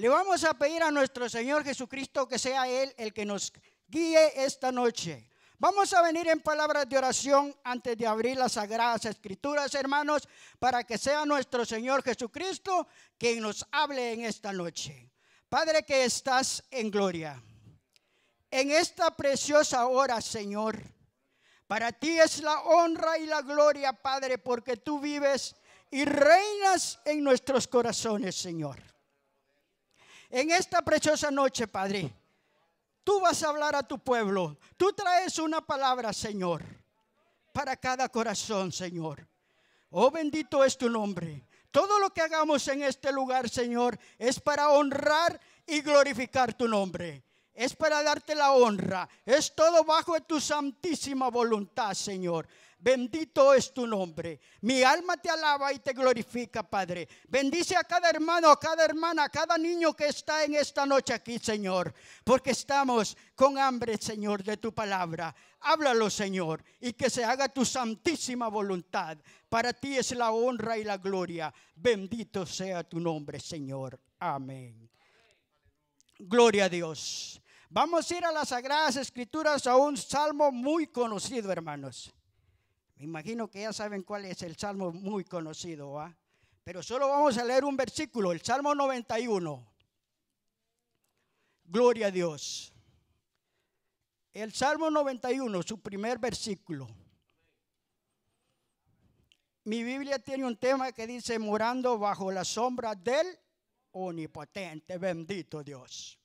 Le vamos a pedir a nuestro Señor Jesucristo que sea Él el que nos guíe esta noche. Vamos a venir en palabras de oración antes de abrir las sagradas escrituras, hermanos, para que sea nuestro Señor Jesucristo quien nos hable en esta noche. Padre que estás en gloria, en esta preciosa hora, Señor, para ti es la honra y la gloria, Padre, porque tú vives y reinas en nuestros corazones, Señor en esta preciosa noche, Padre, tú vas a hablar a tu pueblo. Tú traes una palabra, Señor, para cada corazón, Señor. Oh, bendito es tu nombre. Todo lo que hagamos en este lugar, Señor, es para honrar y glorificar tu nombre. Es para darte la honra. Es todo bajo tu santísima voluntad, Señor. Bendito es tu nombre. Mi alma te alaba y te glorifica, Padre. Bendice a cada hermano, a cada hermana, a cada niño que está en esta noche aquí, Señor. Porque estamos con hambre, Señor, de tu palabra. Háblalo, Señor, y que se haga tu santísima voluntad. Para ti es la honra y la gloria. Bendito sea tu nombre, Señor. Amén. Gloria a Dios. Vamos a ir a las Sagradas Escrituras, a un salmo muy conocido, hermanos. Me imagino que ya saben cuál es el salmo muy conocido, ¿va? ¿ah? Pero solo vamos a leer un versículo, el Salmo 91. Gloria a Dios. El Salmo 91, su primer versículo. Mi Biblia tiene un tema que dice, morando bajo la sombra del omnipotente, bendito Dios.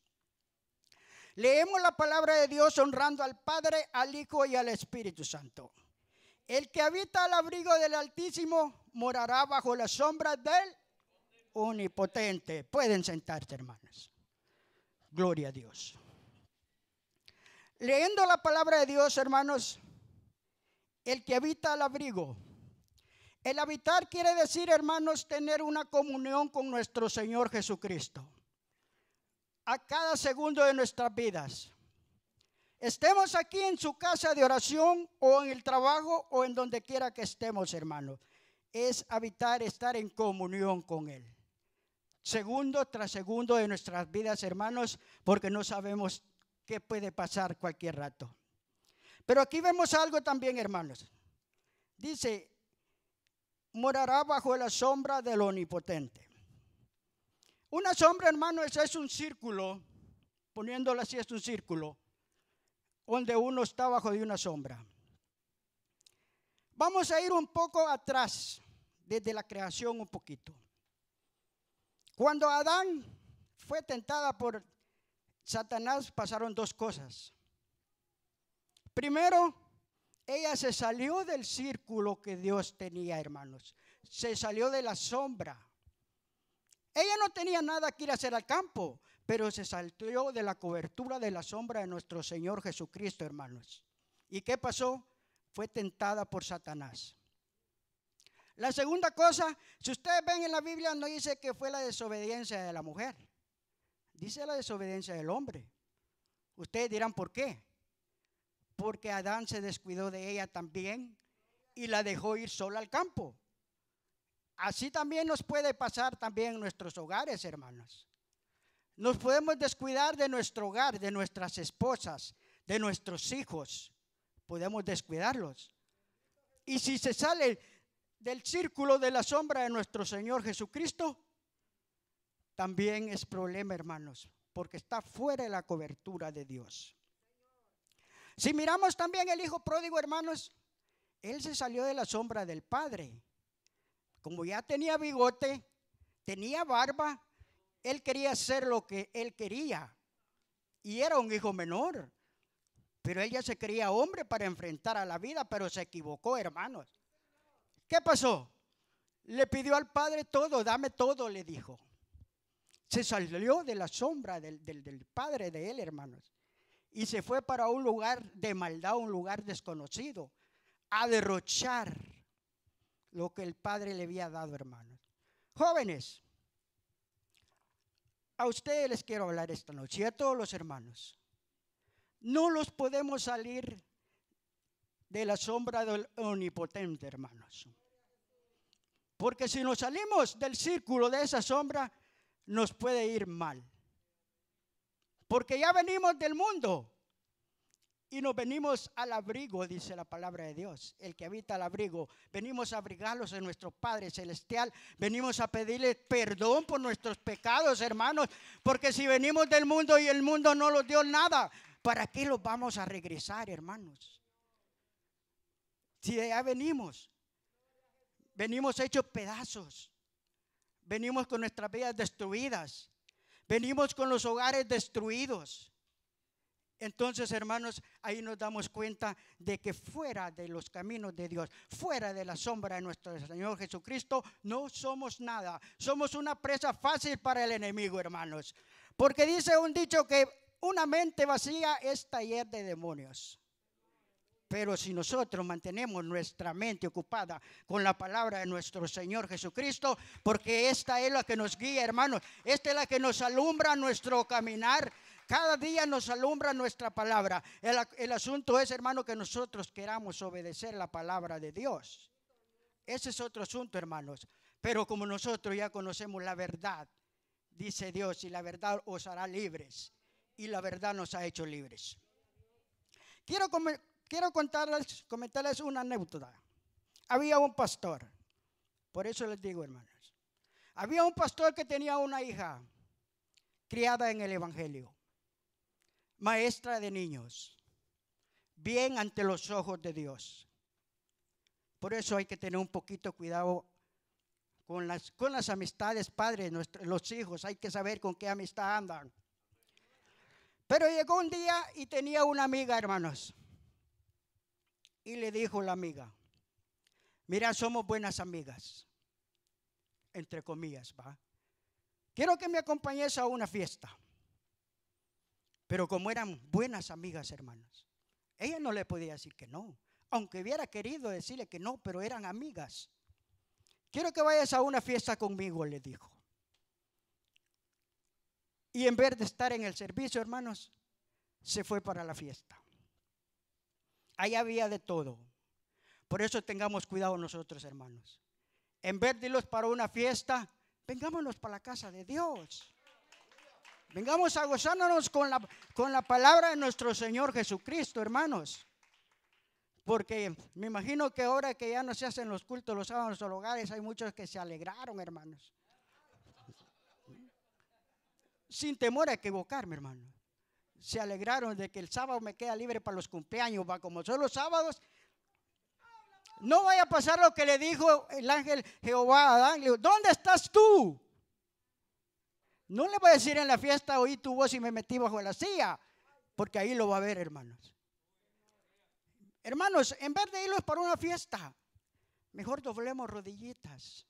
Leemos la palabra de Dios honrando al Padre, al Hijo y al Espíritu Santo. El que habita al abrigo del Altísimo morará bajo la sombra del Omnipotente. Pueden sentarse, hermanos. Gloria a Dios. Leyendo la palabra de Dios, hermanos, el que habita al abrigo. El habitar quiere decir, hermanos, tener una comunión con nuestro Señor Jesucristo. A cada segundo de nuestras vidas. Estemos aquí en su casa de oración o en el trabajo o en donde quiera que estemos, hermano. Es habitar, estar en comunión con Él. Segundo tras segundo de nuestras vidas, hermanos, porque no sabemos qué puede pasar cualquier rato. Pero aquí vemos algo también, hermanos. Dice, morará bajo la sombra del omnipotente. Una sombra, hermanos, es, es un círculo, poniéndola así, es un círculo donde uno está bajo de una sombra. Vamos a ir un poco atrás, desde la creación un poquito. Cuando Adán fue tentada por Satanás, pasaron dos cosas. Primero, ella se salió del círculo que Dios tenía, hermanos. Se salió de la sombra. Ella no tenía nada que ir a hacer al campo pero se saltó de la cobertura de la sombra de nuestro Señor Jesucristo, hermanos. ¿Y qué pasó? Fue tentada por Satanás. La segunda cosa, si ustedes ven en la Biblia, no dice que fue la desobediencia de la mujer, dice la desobediencia del hombre. Ustedes dirán, ¿por qué? Porque Adán se descuidó de ella también y la dejó ir sola al campo. Así también nos puede pasar también en nuestros hogares, hermanos. Nos podemos descuidar de nuestro hogar, de nuestras esposas, de nuestros hijos. Podemos descuidarlos. Y si se sale del círculo de la sombra de nuestro Señor Jesucristo, también es problema, hermanos, porque está fuera de la cobertura de Dios. Si miramos también el Hijo Pródigo, hermanos, él se salió de la sombra del Padre. Como ya tenía bigote, tenía barba, él quería hacer lo que él quería. Y era un hijo menor. Pero él ya se creía hombre para enfrentar a la vida, pero se equivocó, hermanos. ¿Qué pasó? Le pidió al padre todo, dame todo, le dijo. Se salió de la sombra del, del padre de él, hermanos. Y se fue para un lugar de maldad, un lugar desconocido, a derrochar lo que el padre le había dado, hermanos. Jóvenes, a ustedes les quiero hablar esta noche y a todos los hermanos. No los podemos salir de la sombra del omnipotente, hermanos. Porque si nos salimos del círculo de esa sombra, nos puede ir mal. Porque ya venimos del mundo. Y nos venimos al abrigo, dice la palabra de Dios, el que habita al abrigo. Venimos a abrigarlos en nuestro Padre Celestial. Venimos a pedirle perdón por nuestros pecados, hermanos. Porque si venimos del mundo y el mundo no nos dio nada, ¿para qué los vamos a regresar, hermanos? Si de allá venimos, venimos hechos pedazos. Venimos con nuestras vidas destruidas. Venimos con los hogares destruidos. Entonces, hermanos, ahí nos damos cuenta de que fuera de los caminos de Dios, fuera de la sombra de nuestro Señor Jesucristo, no somos nada. Somos una presa fácil para el enemigo, hermanos. Porque dice un dicho que una mente vacía es taller de demonios. Pero si nosotros mantenemos nuestra mente ocupada con la palabra de nuestro Señor Jesucristo, porque esta es la que nos guía, hermanos, esta es la que nos alumbra nuestro caminar, cada día nos alumbra nuestra palabra. El, asunto es, hermano, que nosotros queramos obedecer la palabra de Dios. Ese es otro asunto, hermanos. Pero como nosotros ya conocemos la verdad, dice Dios, y la verdad os hará libres. Y la verdad nos ha hecho libres. Quiero, contarles, comentarles una anécdota. Había un pastor, por eso les digo, hermanos. Había un pastor que tenía una hija criada en el Evangelio maestra de niños, bien ante los ojos de Dios. Por eso hay que tener un poquito cuidado con las, con las amistades, padres, nuestros, los hijos, hay que saber con qué amistad andan. Pero llegó un día y tenía una amiga, hermanos. Y le dijo la amiga, mira, somos buenas amigas, entre comillas, va. Quiero que me acompañes a una fiesta. Pero como eran buenas amigas, hermanos, ella no le podía decir que no, aunque hubiera querido decirle que no, pero eran amigas. Quiero que vayas a una fiesta conmigo, le dijo. Y en vez de estar en el servicio, hermanos, se fue para la fiesta. Ahí había de todo. Por eso tengamos cuidado nosotros, hermanos. En vez de irnos para una fiesta, vengámonos para la casa de Dios. Vengamos a gozándonos con la, con la palabra de nuestro Señor Jesucristo, hermanos. Porque me imagino que ahora que ya no se hacen los cultos los sábados en los hogares, hay muchos que se alegraron, hermanos. Sin temor a equivocarme, hermano. Se alegraron de que el sábado me queda libre para los cumpleaños. Va como son los sábados, no vaya a pasar lo que le dijo el ángel Jehová a Adán. ¿dónde estás tú? No le voy a decir en la fiesta, oí tu voz y me metí bajo la silla, porque ahí lo va a ver, hermanos. Hermanos, en vez de irnos para una fiesta, mejor doblemos rodillitas.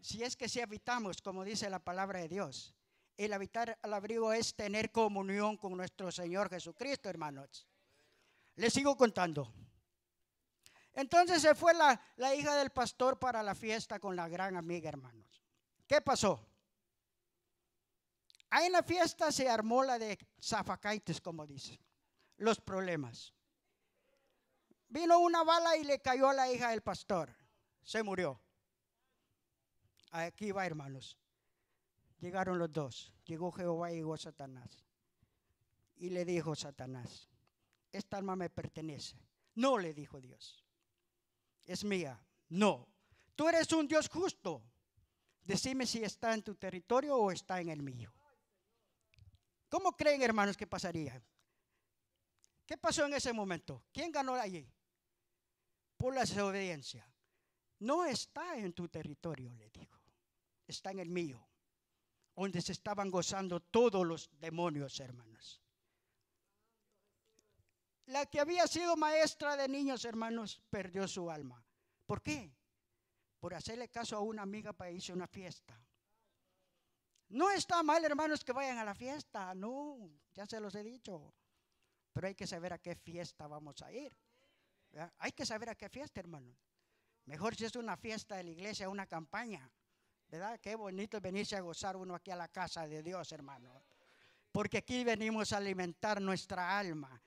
Si es que si habitamos, como dice la palabra de Dios, el habitar al abrigo es tener comunión con nuestro Señor Jesucristo, hermanos. Les sigo contando. Entonces se fue la, la hija del pastor para la fiesta con la gran amiga, hermanos. ¿Qué pasó? Ahí en la fiesta se armó la de zafacaites, como dicen, los problemas. Vino una bala y le cayó a la hija del pastor. Se murió. Aquí va, hermanos. Llegaron los dos. Llegó Jehová y llegó Satanás. Y le dijo Satanás, esta alma me pertenece. No, le dijo Dios. Es mía. No. Tú eres un Dios justo. Decime si está en tu territorio o está en el mío. ¿Cómo creen, hermanos, que pasaría? ¿Qué pasó en ese momento? ¿Quién ganó allí? Por la desobediencia. No está en tu territorio, le digo. Está en el mío, donde se estaban gozando todos los demonios, hermanos. La que había sido maestra de niños, hermanos, perdió su alma. ¿Por qué? Por hacerle caso a una amiga para irse a una fiesta. No está mal, hermanos, que vayan a la fiesta, no, ya se los he dicho. Pero hay que saber a qué fiesta vamos a ir. Hay que saber a qué fiesta, hermano. Mejor si es una fiesta de la iglesia, una campaña. ¿Verdad? Qué bonito venirse a gozar uno aquí a la casa de Dios, hermano. Porque aquí venimos a alimentar nuestra alma.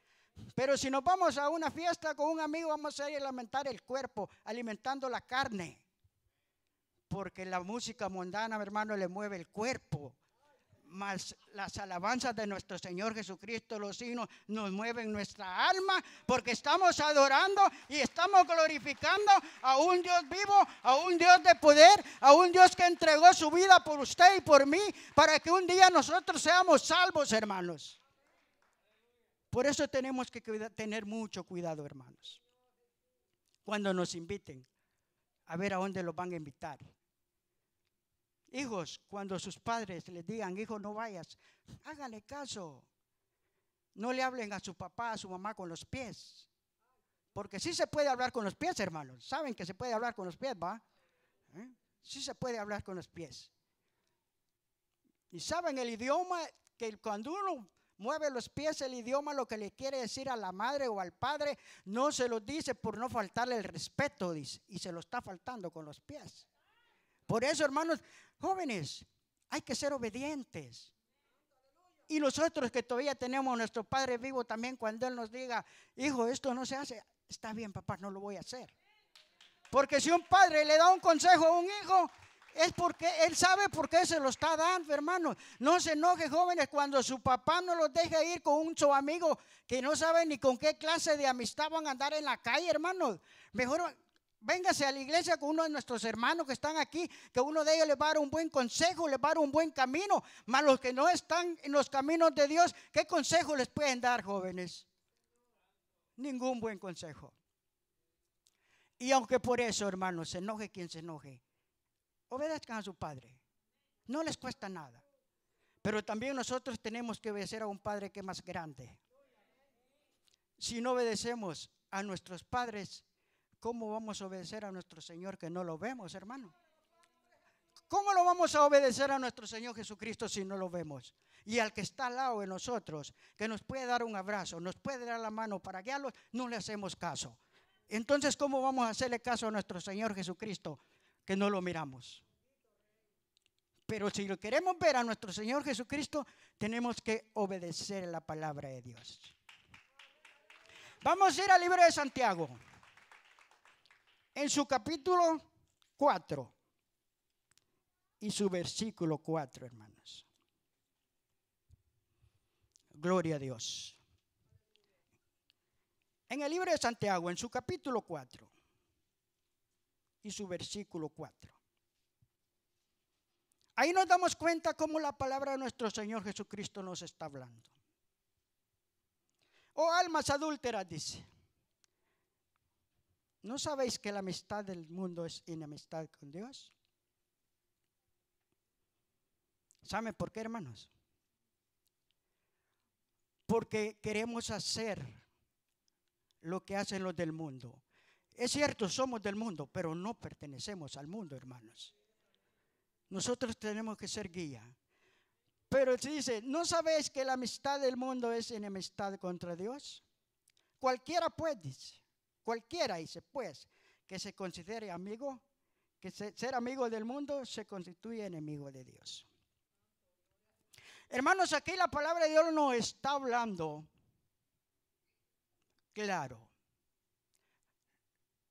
Pero si nos vamos a una fiesta con un amigo, vamos a ir a alimentar el cuerpo, alimentando la carne porque la música mundana, hermano, le mueve el cuerpo. más las alabanzas de nuestro Señor Jesucristo, los signos, nos mueven nuestra alma, porque estamos adorando y estamos glorificando a un Dios vivo, a un Dios de poder, a un Dios que entregó su vida por usted y por mí, para que un día nosotros seamos salvos, hermanos. Por eso tenemos que tener mucho cuidado, hermanos, cuando nos inviten, a ver a dónde los van a invitar. Hijos, cuando sus padres les digan, hijo, no vayas, hágale caso. No le hablen a su papá, a su mamá con los pies. Porque sí se puede hablar con los pies, hermanos. Saben que se puede hablar con los pies, ¿va? ¿Eh? Sí se puede hablar con los pies. Y saben el idioma que cuando uno mueve los pies, el idioma lo que le quiere decir a la madre o al padre, no se lo dice por no faltarle el respeto, dice. Y se lo está faltando con los pies. Por eso, hermanos, Jóvenes, hay que ser obedientes. Y nosotros que todavía tenemos a nuestro Padre vivo también, cuando Él nos diga, hijo, esto no se hace, está bien, papá, no lo voy a hacer. Porque si un padre le da un consejo a un hijo, es porque él sabe por qué se lo está dando, hermano. No se enoje, jóvenes, cuando su papá no los deja ir con un su amigo que no sabe ni con qué clase de amistad van a andar en la calle, hermano. Mejor Véngase a la iglesia con uno de nuestros hermanos que están aquí, que uno de ellos le va a dar un buen consejo, le va a dar un buen camino. Mas los que no están en los caminos de Dios, ¿qué consejo les pueden dar, jóvenes? Ningún buen consejo. Y aunque por eso, hermanos, se enoje quien se enoje, obedezcan a su padre. No les cuesta nada. Pero también nosotros tenemos que obedecer a un padre que es más grande. Si no obedecemos a nuestros padres, ¿Cómo vamos a obedecer a nuestro Señor que no lo vemos, hermano? ¿Cómo lo vamos a obedecer a nuestro Señor Jesucristo si no lo vemos? Y al que está al lado de nosotros, que nos puede dar un abrazo, nos puede dar la mano para guiarlo, no le hacemos caso. Entonces, ¿cómo vamos a hacerle caso a nuestro Señor Jesucristo que no lo miramos? Pero si lo queremos ver a nuestro Señor Jesucristo, tenemos que obedecer la palabra de Dios. Vamos a ir al libro de Santiago en su capítulo 4 y su versículo 4, hermanos. Gloria a Dios. En el libro de Santiago, en su capítulo 4 y su versículo 4. Ahí nos damos cuenta cómo la palabra de nuestro Señor Jesucristo nos está hablando. Oh almas adúlteras, dice ¿No sabéis que la amistad del mundo es enemistad con Dios? ¿Saben por qué, hermanos? Porque queremos hacer lo que hacen los del mundo. Es cierto, somos del mundo, pero no pertenecemos al mundo, hermanos. Nosotros tenemos que ser guía. Pero si dice, ¿no sabéis que la amistad del mundo es enemistad contra Dios? Cualquiera puede, decir. Cualquiera dice, pues, que se considere amigo, que ser amigo del mundo se constituye enemigo de Dios. Hermanos, aquí la palabra de Dios nos está hablando claro.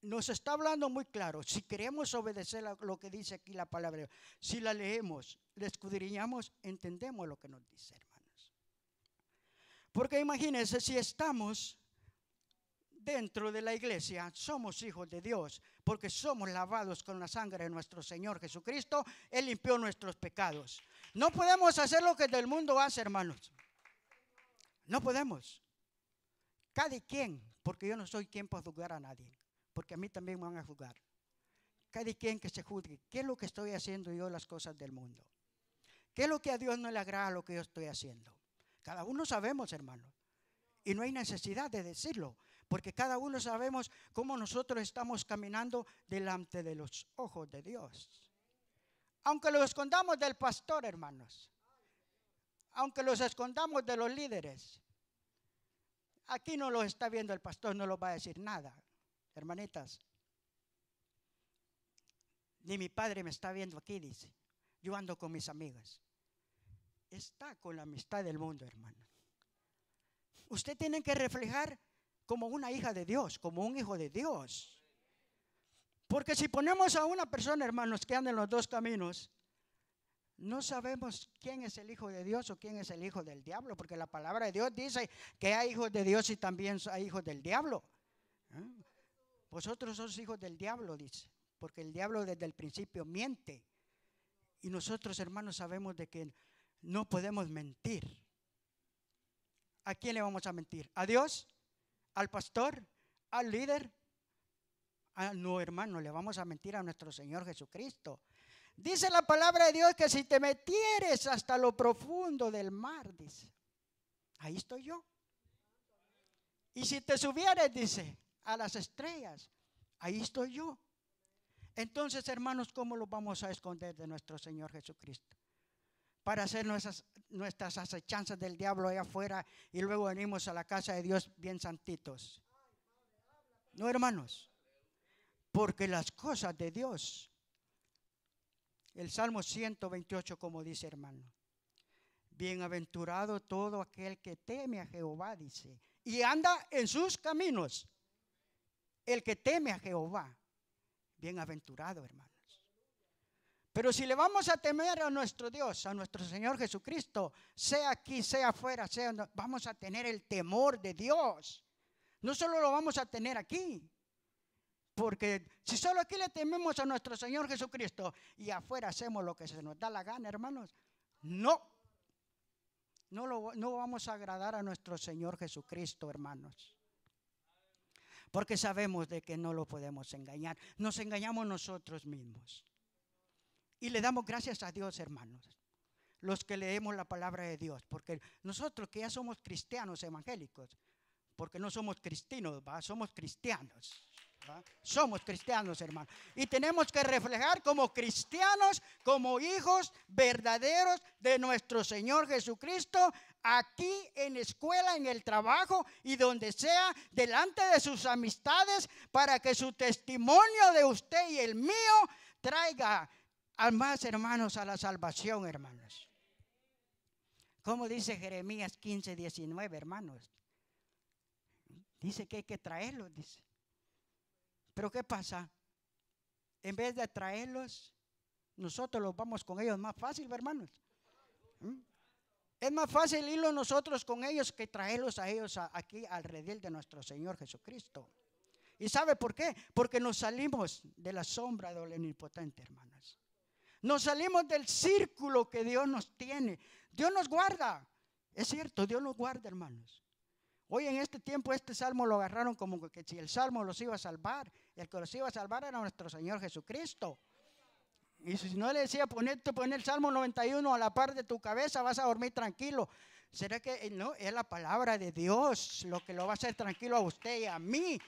Nos está hablando muy claro. Si queremos obedecer lo que dice aquí la palabra de Dios, si la leemos, la escudriñamos, entendemos lo que nos dice, hermanos. Porque imagínense, si estamos dentro de la iglesia somos hijos de Dios, porque somos lavados con la sangre de nuestro Señor Jesucristo. Él limpió nuestros pecados. No podemos hacer lo que el mundo hace, hermanos. No podemos. Cada quien, porque yo no soy quien para juzgar a nadie, porque a mí también me van a juzgar. Cada quien que se juzgue, ¿qué es lo que estoy haciendo yo las cosas del mundo? ¿Qué es lo que a Dios no le agrada lo que yo estoy haciendo? Cada uno sabemos, hermanos Y no hay necesidad de decirlo, porque cada uno sabemos cómo nosotros estamos caminando delante de los ojos de Dios. Aunque los escondamos del pastor, hermanos, aunque los escondamos de los líderes, aquí no lo está viendo el pastor, no lo va a decir nada, hermanitas. Ni mi padre me está viendo aquí, dice. Yo ando con mis amigas. Está con la amistad del mundo, hermano. Usted tiene que reflejar como una hija de Dios, como un hijo de Dios. Porque si ponemos a una persona, hermanos, que anda en los dos caminos, no sabemos quién es el hijo de Dios o quién es el hijo del diablo, porque la palabra de Dios dice que hay hijos de Dios y también hay hijos del diablo. ¿Eh? Vosotros sois hijos del diablo, dice, porque el diablo desde el principio miente. Y nosotros, hermanos, sabemos de que no podemos mentir. ¿A quién le vamos a mentir? ¿A Dios? al pastor, al líder. a ah, no, hermano, le vamos a mentir a nuestro Señor Jesucristo. Dice la palabra de Dios que si te metieres hasta lo profundo del mar, dice, ahí estoy yo. Y si te subieres, dice, a las estrellas, ahí estoy yo. Entonces, hermanos, ¿cómo lo vamos a esconder de nuestro Señor Jesucristo? para hacer nuestras, nuestras acechanzas del diablo allá afuera y luego venimos a la casa de Dios bien santitos. No, hermanos, porque las cosas de Dios, el Salmo 128 como dice hermano, bienaventurado todo aquel que teme a Jehová, dice, y anda en sus caminos. El que teme a Jehová, bienaventurado hermano. Pero si le vamos a temer a nuestro Dios, a nuestro Señor Jesucristo, sea aquí, sea afuera, sea, vamos a tener el temor de Dios. No solo lo vamos a tener aquí, porque si solo aquí le tememos a nuestro Señor Jesucristo y afuera hacemos lo que se nos da la gana, hermanos, no. No, no vamos a agradar a nuestro Señor Jesucristo, hermanos. Porque sabemos de que no lo podemos engañar. Nos engañamos nosotros mismos. Y le damos gracias a Dios, hermanos, los que leemos la palabra de Dios, porque nosotros que ya somos cristianos evangélicos, porque no somos cristinos, ¿va? somos cristianos. Somos cristianos, hermanos. Y tenemos que reflejar como cristianos, como hijos verdaderos de nuestro Señor Jesucristo, aquí en la escuela, en el trabajo y donde sea, delante de sus amistades, para que su testimonio de usted y el mío traiga más, hermanos, a la salvación, hermanos. Como dice Jeremías 15, 19, hermanos. Dice que hay que traerlos, dice. Pero ¿qué pasa? En vez de traerlos, nosotros los vamos con ellos más fácil, hermanos. ¿Mm? Es más fácil irnos nosotros con ellos que traerlos a ellos aquí alrededor de nuestro Señor Jesucristo. ¿Y sabe por qué? Porque nos salimos de la sombra del omnipotente, hermano. Nos salimos del círculo que Dios nos tiene. Dios nos guarda. Es cierto, Dios nos guarda, hermanos. Hoy en este tiempo este salmo lo agarraron como que si el salmo los iba a salvar. El que los iba a salvar era nuestro Señor Jesucristo. Y si no le decía, ponerte, poner el Salmo 91 a la par de tu cabeza, vas a dormir tranquilo. ¿Será que eh, no? Es la palabra de Dios lo que lo va a hacer tranquilo a usted y a mí.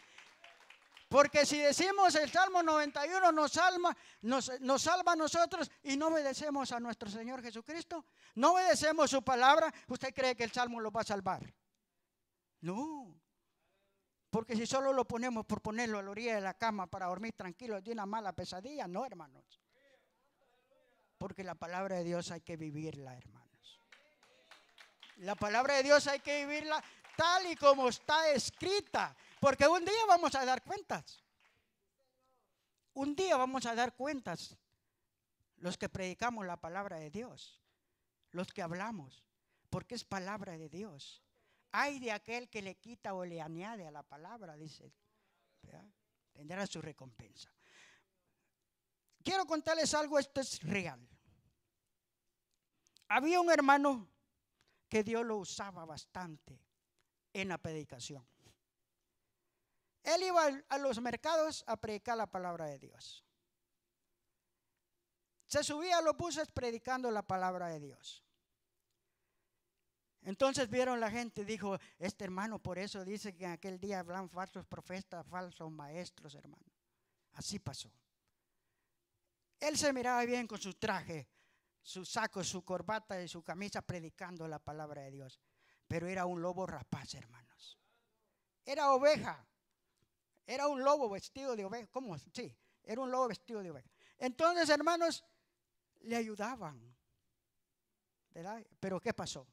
Porque si decimos el Salmo 91 nos salva, nos, salva a nosotros y no obedecemos a nuestro Señor Jesucristo, no obedecemos su palabra, ¿usted cree que el Salmo lo va a salvar? No. Porque si solo lo ponemos por ponerlo a la orilla de la cama para dormir tranquilo de una mala pesadilla, no, hermanos. Porque la palabra de Dios hay que vivirla, hermanos. La palabra de Dios hay que vivirla tal y como está escrita. Porque un día vamos a dar cuentas. Un día vamos a dar cuentas los que predicamos la palabra de Dios, los que hablamos, porque es palabra de Dios. Hay de aquel que le quita o le añade a la palabra, dice. Tendrá su recompensa. Quiero contarles algo, esto es real. Había un hermano que Dios lo usaba bastante en la predicación. Él iba a los mercados a predicar la palabra de Dios. Se subía a los buses predicando la palabra de Dios. Entonces vieron la gente, y dijo, este hermano por eso dice que en aquel día hablan falsos profetas, falsos maestros, hermano. Así pasó. Él se miraba bien con su traje, su saco, su corbata y su camisa predicando la palabra de Dios. Pero era un lobo rapaz, hermanos. Era oveja. Era un lobo vestido de oveja. ¿Cómo? Sí, era un lobo vestido de oveja. Entonces, hermanos, le ayudaban. ¿Verdad? Pero ¿qué pasó?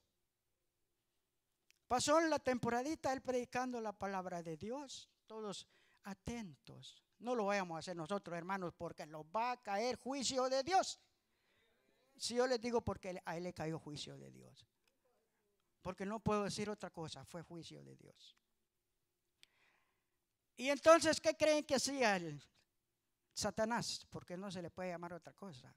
Pasó la temporadita él predicando la palabra de Dios, todos atentos. No lo vayamos a hacer nosotros, hermanos, porque nos va a caer juicio de Dios. Si yo les digo porque a él le cayó juicio de Dios. Porque no puedo decir otra cosa, fue juicio de Dios. Y entonces, ¿qué creen que hacía el Satanás? Porque no se le puede llamar otra cosa.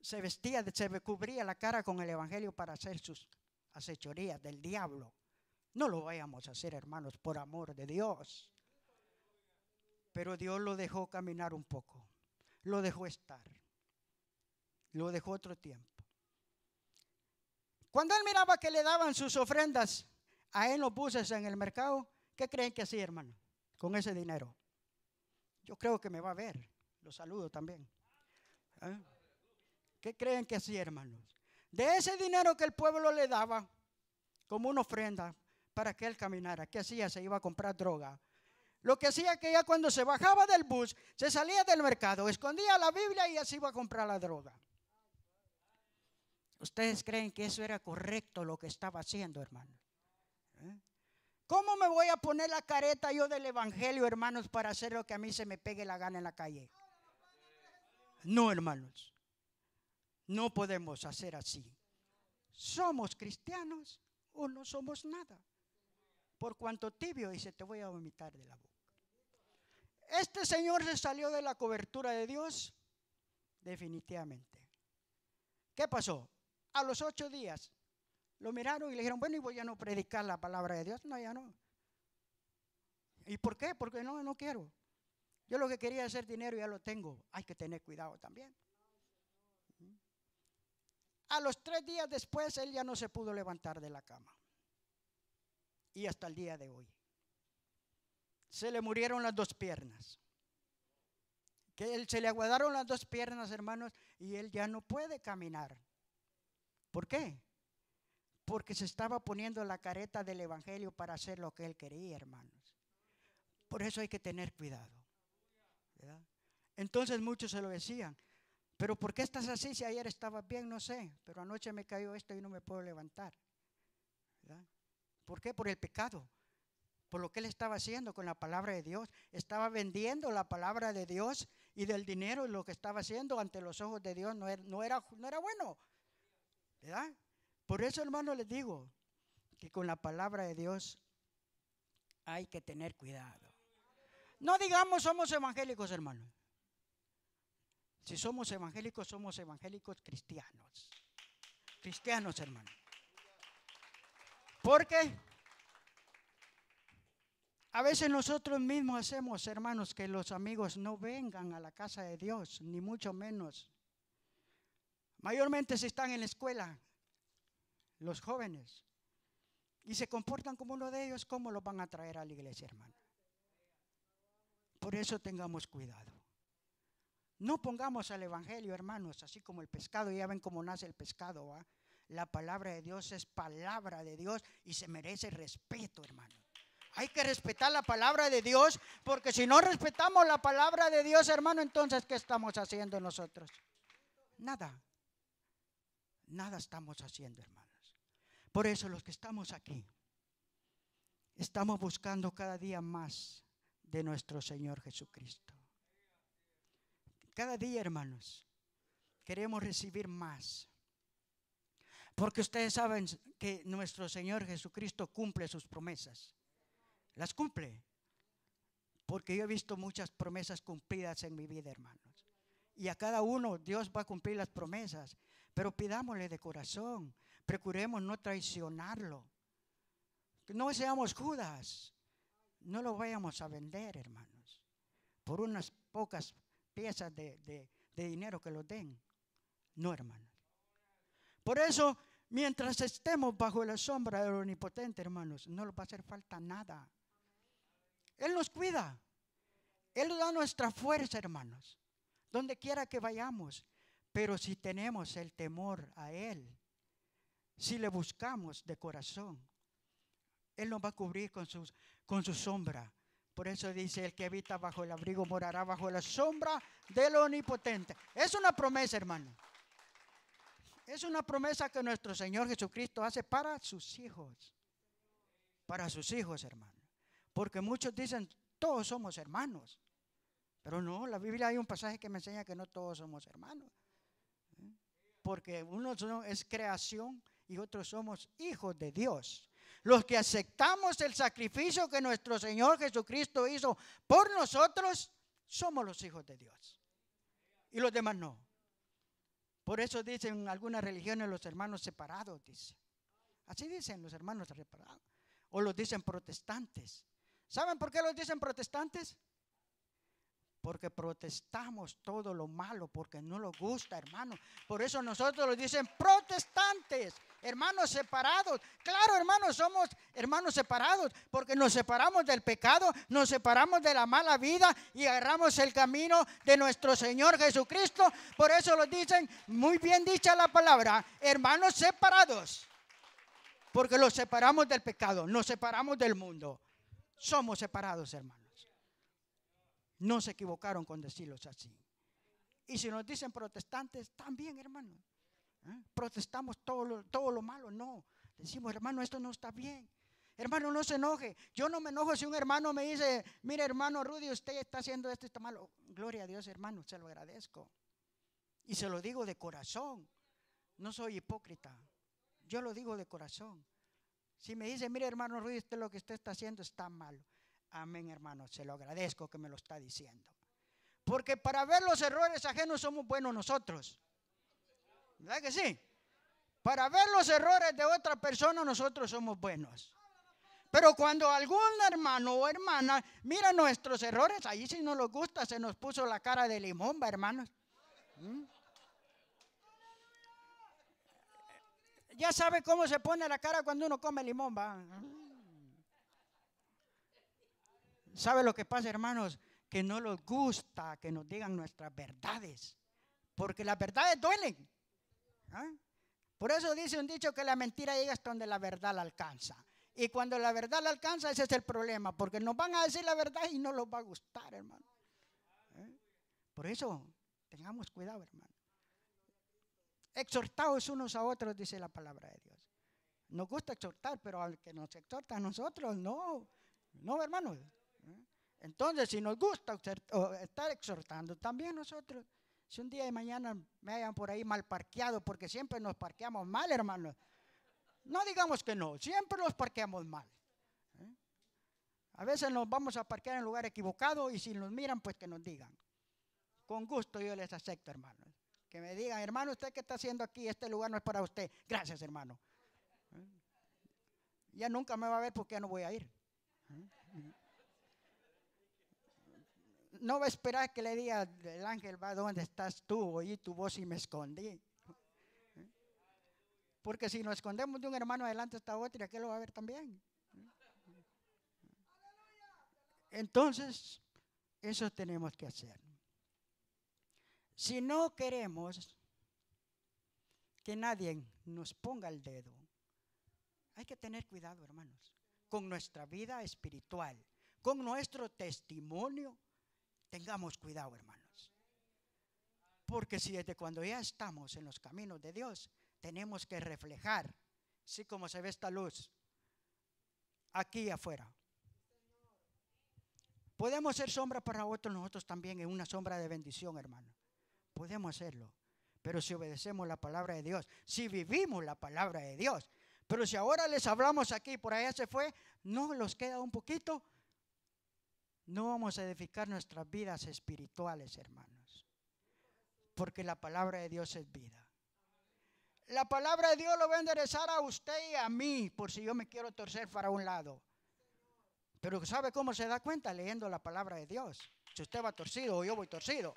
Se vestía, se cubría la cara con el Evangelio para hacer sus acechorías del diablo. No lo vayamos a hacer, hermanos, por amor de Dios. Pero Dios lo dejó caminar un poco, lo dejó estar, lo dejó otro tiempo. Cuando él miraba que le daban sus ofrendas a él los buses en el mercado, ¿qué creen que hacía, hermano? con ese dinero? Yo creo que me va a ver. Los saludo también. ¿Eh? ¿Qué creen que hacía, hermanos? De ese dinero que el pueblo le daba como una ofrenda para que él caminara, ¿qué hacía? Se iba a comprar droga. Lo que hacía que ella cuando se bajaba del bus, se salía del mercado, escondía la Biblia y así iba a comprar la droga. ¿Ustedes creen que eso era correcto lo que estaba haciendo, hermanos? ¿Cómo me voy a poner la careta yo del Evangelio, hermanos, para hacer lo que a mí se me pegue la gana en la calle? No, hermanos. No podemos hacer así. ¿Somos cristianos o no somos nada? Por cuanto tibio dice, te voy a vomitar de la boca. Este señor se salió de la cobertura de Dios definitivamente. ¿Qué pasó? A los ocho días lo miraron y le dijeron, bueno, y voy a no predicar la palabra de Dios. No, ya no. ¿Y por qué? Porque no, no quiero. Yo lo que quería hacer dinero ya lo tengo. Hay que tener cuidado también. A los tres días después él ya no se pudo levantar de la cama. Y hasta el día de hoy. Se le murieron las dos piernas. Que él, se le aguardaron las dos piernas, hermanos, y él ya no puede caminar. ¿Por qué? porque se estaba poniendo la careta del Evangelio para hacer lo que él quería, hermanos. Por eso hay que tener cuidado. Entonces muchos se lo decían, pero ¿por qué estás así si ayer estabas bien? No sé, pero anoche me cayó esto y no me puedo levantar. ¿Por qué? Por el pecado, por lo que él estaba haciendo con la palabra de Dios. Estaba vendiendo la palabra de Dios y del dinero y lo que estaba haciendo ante los ojos de Dios no era, no era, no era bueno. ¿Verdad? Por eso, hermano, les digo que con la palabra de Dios hay que tener cuidado. No digamos somos evangélicos, hermano. Si somos evangélicos, somos evangélicos cristianos. Cristianos, hermano. Porque a veces nosotros mismos hacemos, hermanos, que los amigos no vengan a la casa de Dios, ni mucho menos. Mayormente si están en la escuela, los jóvenes, y se comportan como uno de ellos, ¿cómo los van a traer a la iglesia, hermano? Por eso tengamos cuidado. No pongamos al Evangelio, hermanos, así como el pescado, ya ven cómo nace el pescado, ¿va? La palabra de Dios es palabra de Dios y se merece respeto, hermano. Hay que respetar la palabra de Dios, porque si no respetamos la palabra de Dios, hermano, entonces, ¿qué estamos haciendo nosotros? Nada. Nada estamos haciendo, hermano. Por eso los que estamos aquí, estamos buscando cada día más de nuestro Señor Jesucristo. Cada día, hermanos, queremos recibir más. Porque ustedes saben que nuestro Señor Jesucristo cumple sus promesas. Las cumple. Porque yo he visto muchas promesas cumplidas en mi vida, hermanos. Y a cada uno Dios va a cumplir las promesas. Pero pidámosle de corazón Procuremos no traicionarlo. Que no seamos Judas. No lo vayamos a vender, hermanos, por unas pocas piezas de, dinero que lo den. No, hermanos. Por eso, mientras estemos bajo la sombra del Omnipotente, hermanos, no nos va a hacer falta nada. Él nos cuida. Él da nuestra fuerza, hermanos, donde quiera que vayamos. Pero si tenemos el temor a Él, si le buscamos de corazón, Él nos va a cubrir con, sus, con su sombra. Por eso dice, el que habita bajo el abrigo morará bajo la sombra del omnipotente. Es una promesa, hermano. Es una promesa que nuestro Señor Jesucristo hace para sus hijos. Para sus hijos, hermano. Porque muchos dicen, todos somos hermanos. Pero no, la Biblia hay un pasaje que me enseña que no todos somos hermanos. ¿Eh? Porque uno es creación y otros somos hijos de Dios. Los que aceptamos el sacrificio que nuestro Señor Jesucristo hizo por nosotros, somos los hijos de Dios. Y los demás no. Por eso dicen algunas religiones los hermanos separados, dice. Así dicen los hermanos separados. O los dicen protestantes. ¿Saben por qué los dicen protestantes? porque protestamos todo lo malo, porque no nos gusta, hermano. Por eso nosotros lo dicen protestantes, hermanos separados. Claro, hermanos, somos hermanos separados, porque nos separamos del pecado, nos separamos de la mala vida y agarramos el camino de nuestro Señor Jesucristo. Por eso lo dicen, muy bien dicha la palabra, hermanos separados, porque los separamos del pecado, nos separamos del mundo. Somos separados, hermanos. No se equivocaron con decirlos así. Y si nos dicen protestantes, también, hermano. ¿eh? Protestamos todo lo, todo lo malo, no. Decimos, hermano, esto no está bien. Hermano, no se enoje. Yo no me enojo si un hermano me dice, mire hermano Rudy, usted está haciendo esto está malo. Gloria a Dios, hermano, se lo agradezco. Y se lo digo de corazón. No soy hipócrita. Yo lo digo de corazón. Si me dice, mire hermano Rudy, usted lo que usted está haciendo está malo. Amén, hermano. Se lo agradezco que me lo está diciendo. Porque para ver los errores ajenos somos buenos nosotros. ¿Verdad que sí? Para ver los errores de otra persona nosotros somos buenos. Pero cuando algún hermano o hermana mira nuestros errores, ahí si no nos gusta se nos puso la cara de limón, ¿va, hermanos. ¿Mm? Ya sabe cómo se pone la cara cuando uno come limón, va. ¿Sabe lo que pasa, hermanos? Que no nos gusta que nos digan nuestras verdades, porque las verdades duelen. ¿ah? Por eso dice un dicho que la mentira llega hasta donde la verdad la alcanza. Y cuando la verdad la alcanza, ese es el problema, porque nos van a decir la verdad y no los va a gustar, hermano. ¿eh? Por eso, tengamos cuidado, hermano. Exhortaos unos a otros, dice la palabra de Dios. Nos gusta exhortar, pero al que nos exhorta a nosotros, no. No, hermano. Entonces, si nos gusta estar exhortando, también nosotros, si un día de mañana me hayan por ahí mal parqueado, porque siempre nos parqueamos mal, hermanos, no digamos que no, siempre nos parqueamos mal. ¿eh? A veces nos vamos a parquear en lugar equivocado y si nos miran, pues que nos digan. Con gusto yo les acepto, hermanos. Que me digan, hermano, usted qué está haciendo aquí, este lugar no es para usted. Gracias, hermano. ¿Eh? Ya nunca me va a ver porque no voy a ir. ¿Eh? no va a esperar que le diga el ángel, va, ¿dónde estás tú? Oí tu voz y me escondí. Porque si nos escondemos de un hermano adelante está otro y aquel lo va a ver también. Entonces, eso tenemos que hacer. Si no queremos que nadie nos ponga el dedo, hay que tener cuidado, hermanos, con nuestra vida espiritual, con nuestro testimonio Tengamos cuidado, hermanos. Porque si desde cuando ya estamos en los caminos de Dios, tenemos que reflejar, así como se ve esta luz, aquí afuera. Podemos ser sombra para otros, nosotros también en una sombra de bendición, hermano. Podemos hacerlo. Pero si obedecemos la palabra de Dios, si vivimos la palabra de Dios, pero si ahora les hablamos aquí, por allá se fue, no nos queda un poquito, no vamos a edificar nuestras vidas espirituales, hermanos. Porque la palabra de Dios es vida. La palabra de Dios lo va a enderezar a usted y a mí, por si yo me quiero torcer para un lado. Pero ¿sabe cómo se da cuenta? Leyendo la palabra de Dios. Si usted va torcido o yo voy torcido.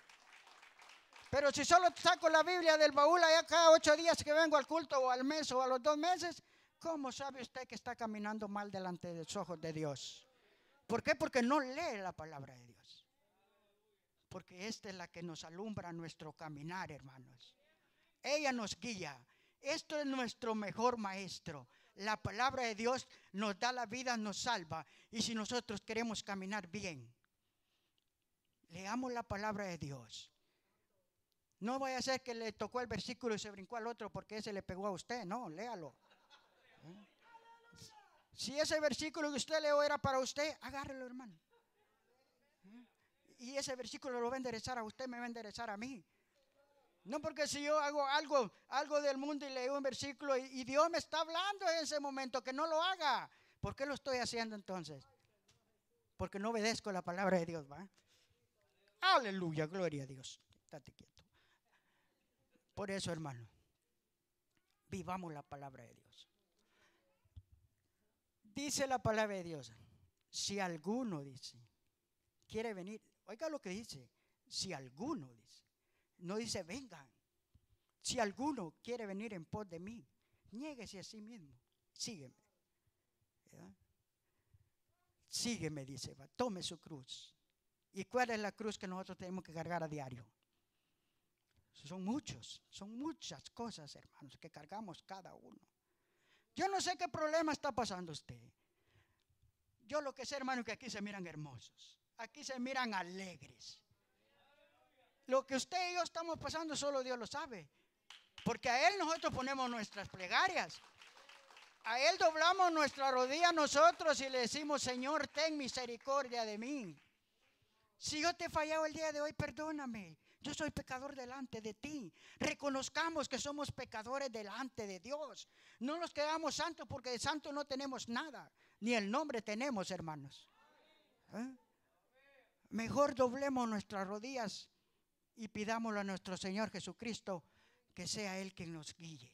Pero si solo saco la Biblia del baúl allá cada ocho días que vengo al culto o al mes o a los dos meses, ¿cómo sabe usted que está caminando mal delante de los ojos de Dios? ¿Por qué? Porque no lee la palabra de Dios. Porque esta es la que nos alumbra nuestro caminar, hermanos. Ella nos guía. Esto es nuestro mejor maestro. La palabra de Dios nos da la vida, nos salva. Y si nosotros queremos caminar bien, leamos la palabra de Dios. No vaya a ser que le tocó el versículo y se brincó al otro porque ese le pegó a usted. No, léalo. ¿Eh? Si ese versículo que usted leo era para usted, agárrelo, hermano. Y ese versículo lo va a enderezar a usted, me va a enderezar a mí. No porque si yo hago algo, algo del mundo y leo un versículo y, Dios me está hablando en ese momento, que no lo haga. ¿Por qué lo estoy haciendo entonces? Porque no obedezco la palabra de Dios, ¿va? Aleluya, gloria a Dios. Estate quieto. Por eso, hermano, vivamos la palabra de Dios. Dice la palabra de Dios, si alguno dice, quiere venir, oiga lo que dice, si alguno dice, no dice vengan, si alguno quiere venir en pos de mí, nieguese a sí mismo, sígueme. Sígueme, dice, tome su cruz. ¿Y cuál es la cruz que nosotros tenemos que cargar a diario? Son muchos, son muchas cosas, hermanos, que cargamos cada uno. Yo no sé qué problema está pasando usted. Yo lo que sé, hermano, es que aquí se miran hermosos. Aquí se miran alegres. Lo que usted y yo estamos pasando, solo Dios lo sabe. Porque a Él nosotros ponemos nuestras plegarias. A Él doblamos nuestra rodilla nosotros y le decimos, Señor, ten misericordia de mí. Si yo te he fallado el día de hoy, perdóname. Yo soy pecador delante de ti. Reconozcamos que somos pecadores delante de Dios. No nos quedamos santos porque de santo no tenemos nada. Ni el nombre tenemos, hermanos. ¿Eh? Mejor doblemos nuestras rodillas y pidámoslo a nuestro Señor Jesucristo que sea Él quien nos guíe.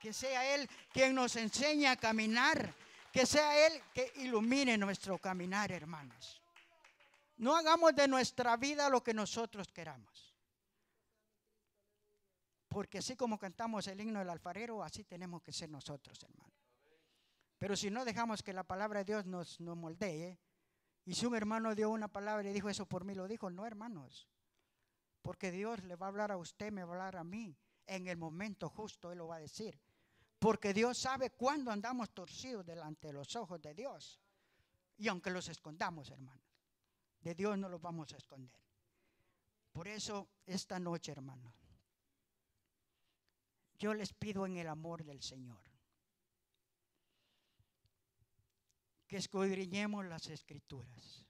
Que sea Él quien nos enseñe a caminar. Que sea Él que ilumine nuestro caminar, hermanos. No hagamos de nuestra vida lo que nosotros queramos. Porque así como cantamos el himno del alfarero, así tenemos que ser nosotros, hermano. Pero si no dejamos que la palabra de Dios nos, moldee, y si un hermano dio una palabra y dijo eso por mí, lo dijo, no, hermanos. Porque Dios le va a hablar a usted, me va a hablar a mí. En el momento justo Él lo va a decir. Porque Dios sabe cuándo andamos torcidos delante de los ojos de Dios. Y aunque los escondamos, hermano. De Dios no los vamos a esconder. Por eso, esta noche, hermanos, yo les pido en el amor del Señor que escudriñemos las escrituras.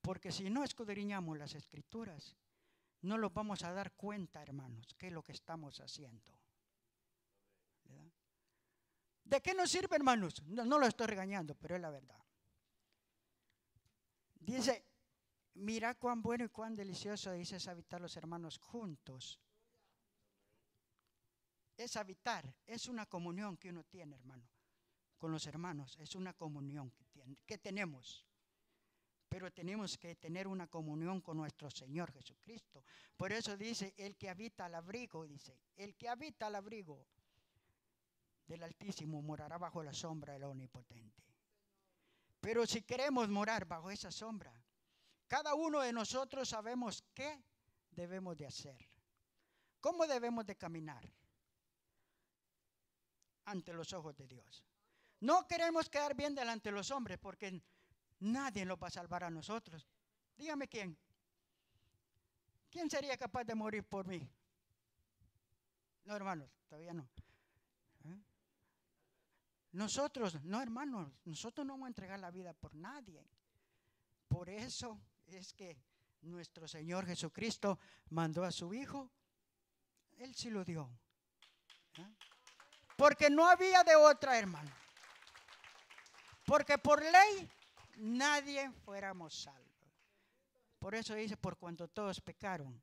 Porque si no escudriñamos las escrituras, no los vamos a dar cuenta, hermanos, qué es lo que estamos haciendo. ¿De qué nos sirve, hermanos? no, lo estoy regañando, pero es la verdad. Dice, mira cuán bueno y cuán delicioso es habitar los hermanos juntos. Es habitar, es una comunión que uno tiene, hermano, con los hermanos, es una comunión que, que tenemos. Pero tenemos que tener una comunión con nuestro Señor Jesucristo. Por eso dice, el que habita al abrigo, dice, el que habita al abrigo del Altísimo morará bajo la sombra del Omnipotente. Pero si queremos morar bajo esa sombra, cada uno de nosotros sabemos qué debemos de hacer, cómo debemos de caminar ante los ojos de Dios. No queremos quedar bien delante de los hombres porque nadie nos va a salvar a nosotros. Dígame quién. ¿Quién sería capaz de morir por mí? No, hermanos, todavía no. Nosotros, no hermanos, nosotros no vamos a entregar la vida por nadie. Por eso es que nuestro Señor Jesucristo mandó a su Hijo, Él sí lo dio. ¿Eh? Porque no había de otra, hermano. Porque por ley nadie fuéramos salvos. Por eso dice, por cuanto todos pecaron,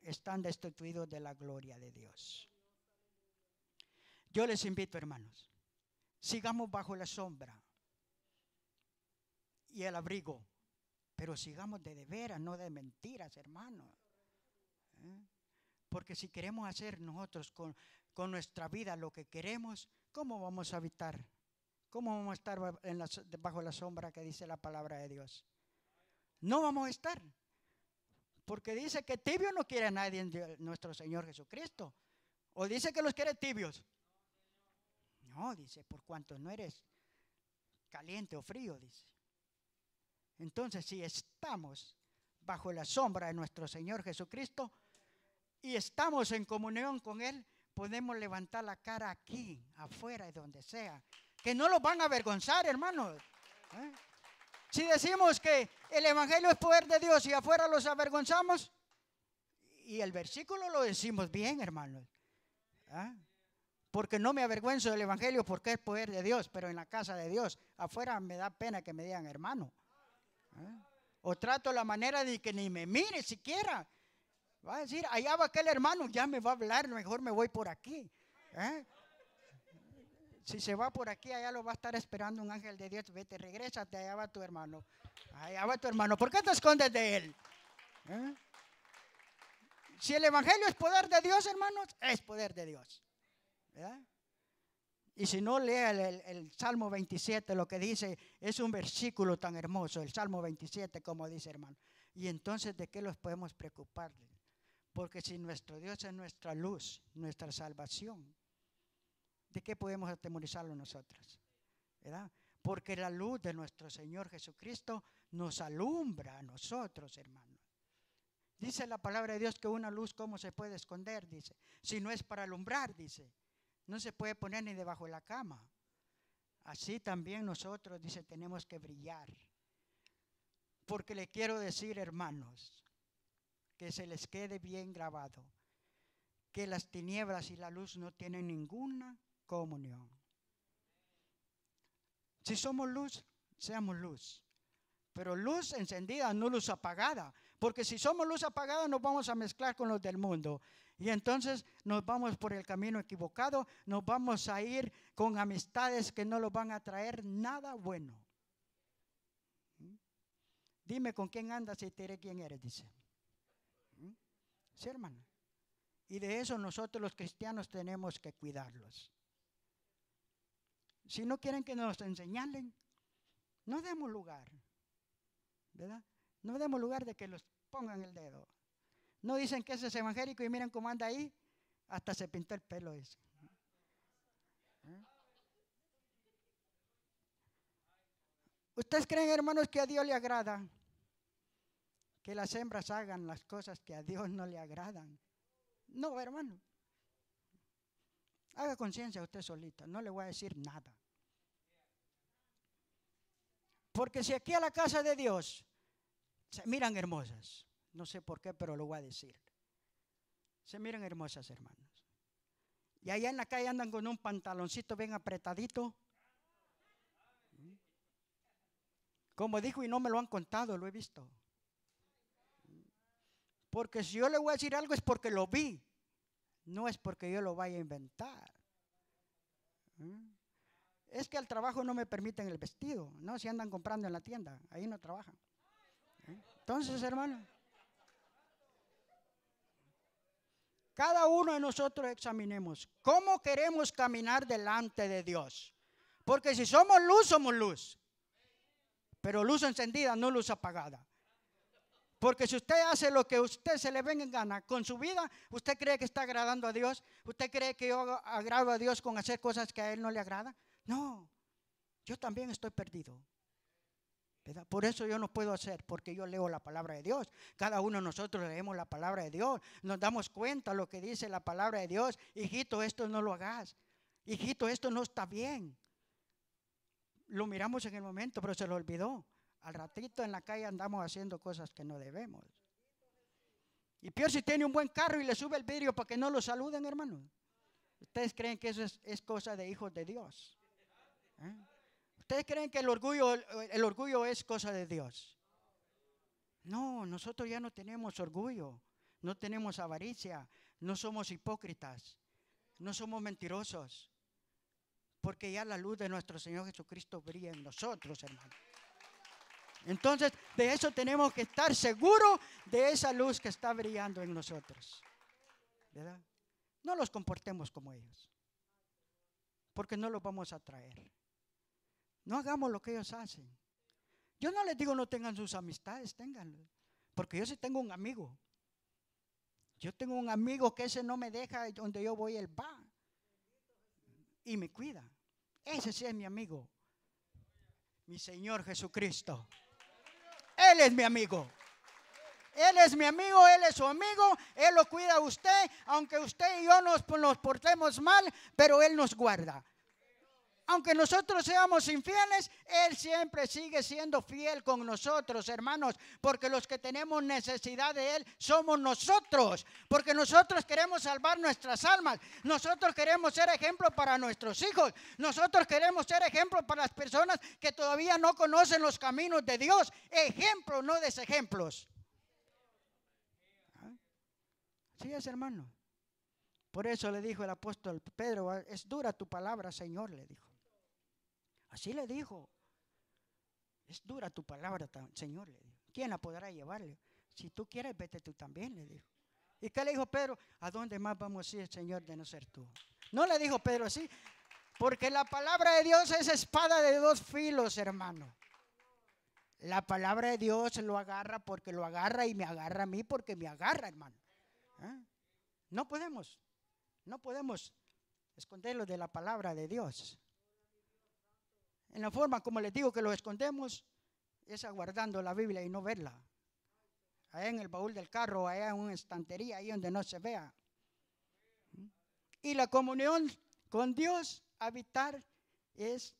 están destituidos de la gloria de Dios. Yo les invito, hermanos, sigamos bajo la sombra y el abrigo, pero sigamos de, de veras, no de mentiras, hermano. ¿eh? Porque si queremos hacer nosotros con, nuestra vida lo que queremos, ¿cómo vamos a habitar? ¿Cómo vamos a estar en bajo la sombra que dice la palabra de Dios? No vamos a estar. Porque dice que tibio no quiere a nadie en nuestro Señor Jesucristo. O dice que los quiere tibios. No, dice, por cuanto no eres caliente o frío, dice. Entonces, si estamos bajo la sombra de nuestro Señor Jesucristo y estamos en comunión con Él, podemos levantar la cara aquí, afuera y donde sea. Que no lo van a avergonzar, hermanos. ¿Eh? Si decimos que el Evangelio es poder de Dios y afuera los avergonzamos, y el versículo lo decimos bien, hermanos. ¿Ah? porque no me avergüenzo del Evangelio porque es poder de Dios, pero en la casa de Dios, afuera me da pena que me digan hermano. ¿eh? O trato la manera de que ni me mire siquiera. Va a decir, allá va aquel hermano, ya me va a hablar, mejor me voy por aquí. ¿eh? Si se va por aquí, allá lo va a estar esperando un ángel de Dios. Vete, regrésate, allá va tu hermano. Allá va tu hermano. ¿Por qué te escondes de él? ¿Eh? Si el Evangelio es poder de Dios, hermanos, es poder de Dios. Y si no lea el, Salmo 27, lo que dice es un versículo tan hermoso, el Salmo 27, como dice hermano. Y entonces, ¿de qué los podemos preocupar? Porque si nuestro Dios es nuestra luz, nuestra salvación, ¿de qué podemos atemorizarlo nosotros? ¿Verdad? Porque la luz de nuestro Señor Jesucristo nos alumbra a nosotros, hermano. Dice la palabra de Dios que una luz, ¿cómo se puede esconder? Dice, si no es para alumbrar, dice. No se puede poner ni debajo de la cama. Así también nosotros, dice, tenemos que brillar. Porque le quiero decir, hermanos, que se les quede bien grabado, que las tinieblas y la luz no tienen ninguna comunión. Si somos luz, seamos luz. Pero luz encendida, no luz apagada. Porque si somos luz apagada nos vamos a mezclar con los del mundo. Y entonces nos vamos por el camino equivocado, nos vamos a ir con amistades que no nos van a traer nada bueno. ¿Mm? Dime con quién andas y te diré quién eres, dice. ¿Mm? Sí, hermana. Y de eso nosotros los cristianos tenemos que cuidarlos. Si no quieren que nos enseñalen, no demos lugar, ¿verdad? No demos lugar de que los pongan el dedo. No dicen que ese es evangélico y miren cómo anda ahí. Hasta se pintó el pelo, ese. ¿Eh? ¿Ustedes creen, hermanos, que a Dios le agrada? Que las hembras hagan las cosas que a Dios no le agradan. No, hermano. Haga conciencia usted solita, no le voy a decir nada. Porque si aquí a la casa de Dios se miran hermosas, no sé por qué, pero lo voy a decir. Se miran hermosas hermanas. Y allá en la calle andan con un pantaloncito bien apretadito. Como dijo, y no me lo han contado, lo he visto. Porque si yo le voy a decir algo es porque lo vi, no es porque yo lo vaya a inventar. ¿Mm? Es que al trabajo no me permiten el vestido, ¿no? Si andan comprando en la tienda, ahí no trabajan. ¿Eh? Entonces, hermano. cada uno de nosotros examinemos cómo queremos caminar delante de Dios. Porque si somos luz, somos luz. Pero luz encendida, no luz apagada. Porque si usted hace lo que a usted se le venga en gana con su vida, usted cree que está agradando a Dios. ¿Usted cree que yo agrado a Dios con hacer cosas que a Él no le agrada? No, yo también estoy perdido. Por eso yo no puedo hacer, porque yo leo la palabra de Dios. Cada uno de nosotros leemos la palabra de Dios. Nos damos cuenta lo que dice la palabra de Dios. Hijito, esto no lo hagas. Hijito, esto no está bien. Lo miramos en el momento, pero se lo olvidó. Al ratito en la calle andamos haciendo cosas que no debemos. Y peor si tiene un buen carro y le sube el vidrio para que no lo saluden, hermano. ¿Ustedes creen que eso es, cosa de hijos de Dios? ¿Eh? ¿Ustedes creen que el orgullo, el orgullo es cosa de Dios? No, nosotros ya no tenemos orgullo, no tenemos avaricia, no somos hipócritas, no somos mentirosos, porque ya la luz de nuestro Señor Jesucristo brilla en nosotros, hermano. Entonces, de eso tenemos que estar seguros de esa luz que está brillando en nosotros. No los comportemos como ellos, porque no los vamos a traer. No hagamos lo que ellos hacen. Yo no les digo no tengan sus amistades, tengan Porque yo sí tengo un amigo. Yo tengo un amigo que ese no me deja donde yo voy, él va. Y me cuida. Ese sí es mi amigo. Mi Señor Jesucristo. Él es mi amigo. Él es mi amigo, Él es su amigo, Él lo cuida a usted, aunque usted y yo nos, nos portemos mal, pero Él nos guarda aunque nosotros seamos infieles, Él siempre sigue siendo fiel con nosotros, hermanos, porque los que tenemos necesidad de Él somos nosotros, porque nosotros queremos salvar nuestras almas, nosotros queremos ser ejemplo para nuestros hijos, nosotros queremos ser ejemplo para las personas que todavía no conocen los caminos de Dios, ejemplo, no desejemplos. ¿Ah? Así es, hermano. Por eso le dijo el apóstol Pedro, es dura tu palabra, Señor, le dijo. Así le dijo. Es dura tu palabra, Señor, ¿Quién la podrá llevarle? Si tú quieres, vete tú también, le dijo. ¿Y qué le dijo Pedro? ¿A dónde más vamos a ir, Señor, de no ser tú? No le dijo Pedro así, porque la palabra de Dios es espada de dos filos, hermano. La palabra de Dios lo agarra porque lo agarra y me agarra a mí porque me agarra, hermano. ¿Eh? No podemos, no podemos esconderlo de la palabra de Dios. En la forma, como les digo, que lo escondemos, es aguardando la Biblia y no verla. Allá en el baúl del carro, allá en una estantería, ahí donde no se vea. Y la comunión con Dios, habitar, es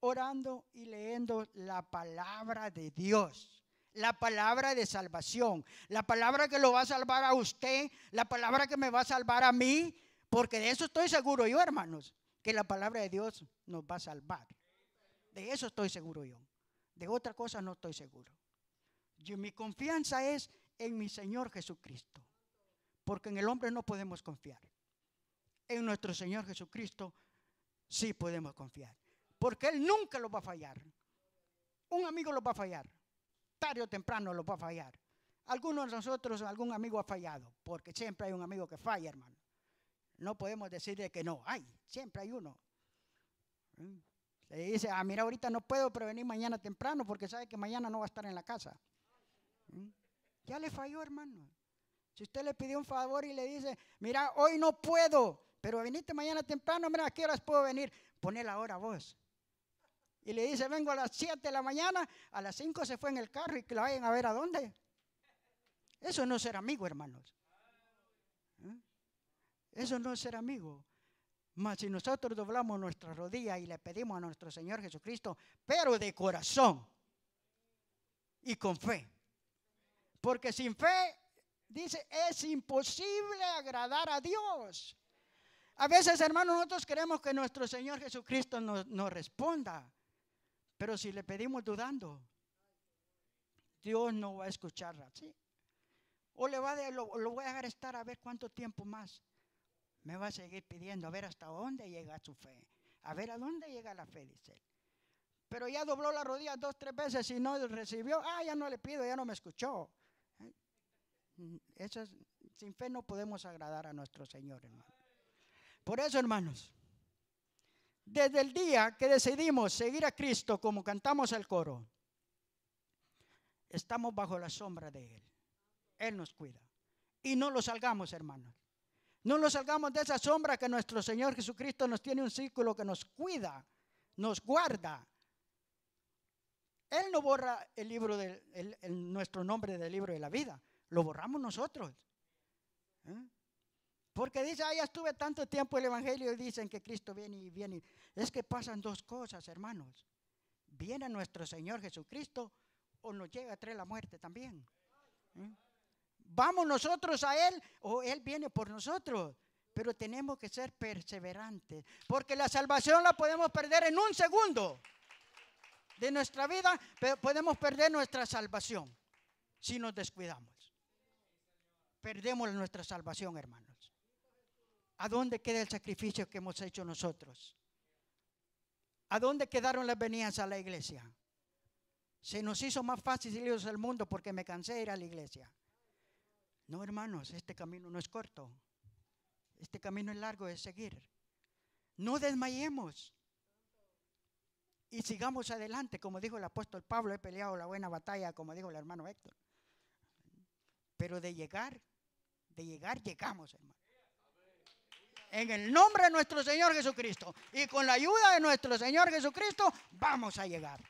orando y leyendo la palabra de Dios, la palabra de salvación, la palabra que lo va a salvar a usted, la palabra que me va a salvar a mí, porque de eso estoy seguro yo, hermanos, que la palabra de Dios nos va a salvar. De eso estoy seguro yo. De otra cosa no estoy seguro. Yo, mi confianza es en mi Señor Jesucristo. Porque en el hombre no podemos confiar. En nuestro Señor Jesucristo sí podemos confiar. Porque Él nunca lo va a fallar. Un amigo lo va a fallar. Tarde o temprano lo va a fallar. Algunos de nosotros, algún amigo ha fallado. Porque siempre hay un amigo que falla, hermano. No podemos decirle que no. Hay, siempre hay uno. ¿Eh? Le dice, ah, mira, ahorita no puedo, pero venir mañana temprano porque sabe que mañana no va a estar en la casa. ¿Mm? Ya le falló, hermano. Si usted le pidió un favor y le dice, mira, hoy no puedo, pero venite mañana temprano, mira, ¿a qué horas puedo venir? Poné la hora vos. Y le dice, vengo a las 7 de la mañana, a las 5 se fue en el carro y que la vayan a ver a dónde. Eso no es ser amigo, hermanos. ¿Mm? Eso no es ser amigo. Mas si nosotros doblamos nuestra rodilla y le pedimos a nuestro Señor Jesucristo, pero de corazón y con fe. Porque sin fe, dice, es imposible agradar a Dios. A veces, hermanos, nosotros queremos que nuestro Señor Jesucristo nos, responda. Pero si le pedimos dudando, Dios no va a escucharla. O le va lo, lo voy a dejar estar a ver cuánto tiempo más me va a seguir pidiendo a ver hasta dónde llega su fe, a ver a dónde llega la fe, dice él. Pero ya dobló la rodilla dos, tres veces y no recibió, ah, ya no le pido, ya no me escuchó. Eh, eso sin fe no podemos agradar a nuestro Señor, hermano. Por eso, hermanos, desde el día que decidimos seguir a Cristo como cantamos el coro, estamos bajo la sombra de Él. Él nos cuida. Y no lo salgamos, hermanos. No nos salgamos de esa sombra que nuestro Señor Jesucristo nos tiene un círculo que nos cuida, nos guarda. Él no borra el libro de, nuestro nombre del libro de la vida, lo borramos nosotros. ¿Eh? Porque dice, ah, ya estuve tanto tiempo el Evangelio y dicen que Cristo viene y viene. Es que pasan dos cosas, hermanos. Viene nuestro Señor Jesucristo o nos llega a traer la muerte también. ¿Eh? vamos nosotros a Él o Él viene por nosotros. Pero tenemos que ser perseverantes, porque la salvación la podemos perder en un segundo de nuestra vida, pero podemos perder nuestra salvación si nos descuidamos. Perdemos nuestra salvación, hermanos. ¿A dónde queda el sacrificio que hemos hecho nosotros? ¿A dónde quedaron las venidas a la iglesia? Se nos hizo más fácil irnos al mundo porque me cansé de ir a la iglesia. No, hermanos, este camino no es corto. Este camino es largo de seguir. No desmayemos. Y sigamos adelante, como dijo el apóstol Pablo, he peleado la buena batalla, como dijo el hermano Héctor. Pero de llegar, de llegar, llegamos, hermano. En el nombre de nuestro Señor Jesucristo y con la ayuda de nuestro Señor Jesucristo, vamos a llegar.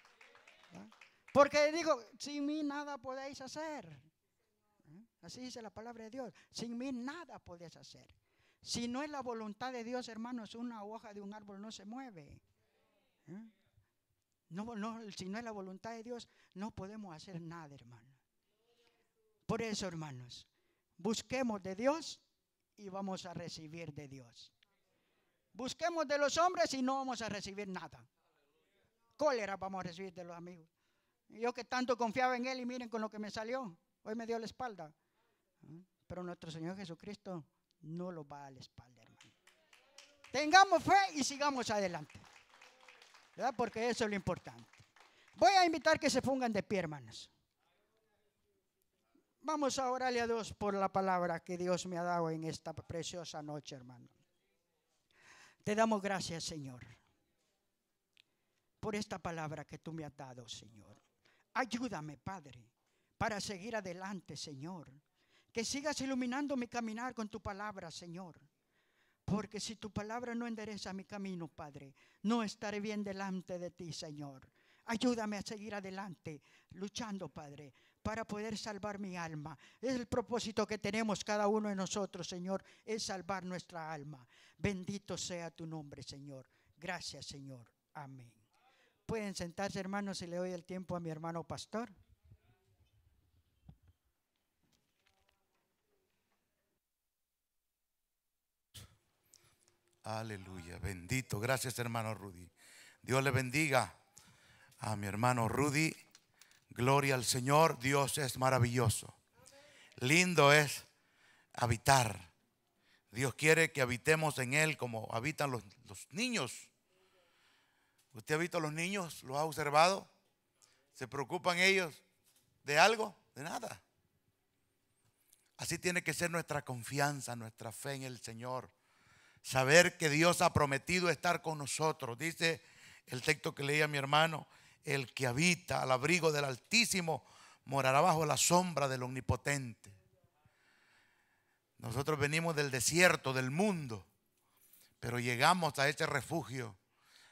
Porque digo, sin mí nada podéis hacer. Así dice la palabra de Dios. Sin mí nada podés hacer. Si no es la voluntad de Dios, hermanos, una hoja de un árbol no se mueve. ¿Eh? No, si no es la voluntad de Dios, no podemos hacer nada, hermano. Por eso, hermanos, busquemos de Dios y vamos a recibir de Dios. Busquemos de los hombres y no vamos a recibir nada. Cólera vamos a recibir de los amigos. Yo que tanto confiaba en Él y miren con lo que me salió. Hoy me dio la espalda. Pero nuestro Señor Jesucristo no lo va a la espalda, hermano. Tengamos fe y sigamos adelante. ¿Verdad? Porque eso es lo importante. Voy a invitar que se pongan de pie, hermanos. Vamos a orarle a Dios por la palabra que Dios me ha dado en esta preciosa noche, hermano. Te damos gracias, Señor, por esta palabra que tú me has dado, Señor. Ayúdame, Padre, para seguir adelante, Señor. Que sigas iluminando mi caminar con tu palabra, Señor. Porque si tu palabra no endereza mi camino, Padre, no estaré bien delante de ti, Señor. Ayúdame a seguir adelante, luchando, Padre, para poder salvar mi alma. Es el propósito que tenemos cada uno de nosotros, Señor, es salvar nuestra alma. Bendito sea tu nombre, Señor. Gracias, Señor. Amén. Pueden sentarse, hermanos, si le doy el tiempo a mi hermano pastor. Aleluya. Bendito. Gracias, hermano Rudy. Dios le bendiga a mi hermano Rudy. Gloria al Señor. Dios es maravilloso. Lindo es habitar. Dios quiere que habitemos en Él como habitan los, niños. ¿Usted ha visto a los niños? lo ha observado? ¿Se preocupan ellos de algo? De nada. Así tiene que ser nuestra confianza, nuestra fe en el Señor saber que Dios ha prometido estar con nosotros. Dice el texto que leía mi hermano, el que habita al abrigo del Altísimo morará bajo la sombra del Omnipotente. Nosotros venimos del desierto, del mundo, pero llegamos a este refugio.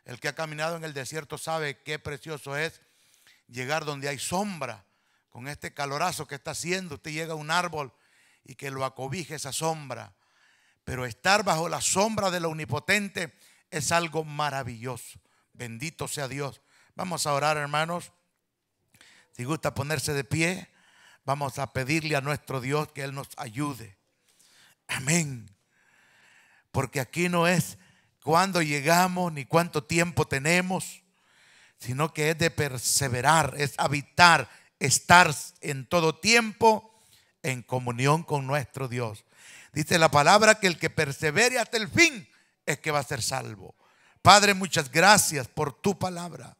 El que ha caminado en el desierto sabe qué precioso es llegar donde hay sombra. Con este calorazo que está haciendo, usted llega a un árbol y que lo acobije esa sombra pero estar bajo la sombra del omnipotente es algo maravilloso. Bendito sea Dios. Vamos a orar, hermanos. Si gusta ponerse de pie, vamos a pedirle a nuestro Dios que Él nos ayude. Amén. Porque aquí no es cuándo llegamos ni cuánto tiempo tenemos, sino que es de perseverar, es habitar, estar en todo tiempo en comunión con nuestro Dios. Dice la palabra que el que persevere hasta el fin es que va a ser salvo. Padre, muchas gracias por tu palabra.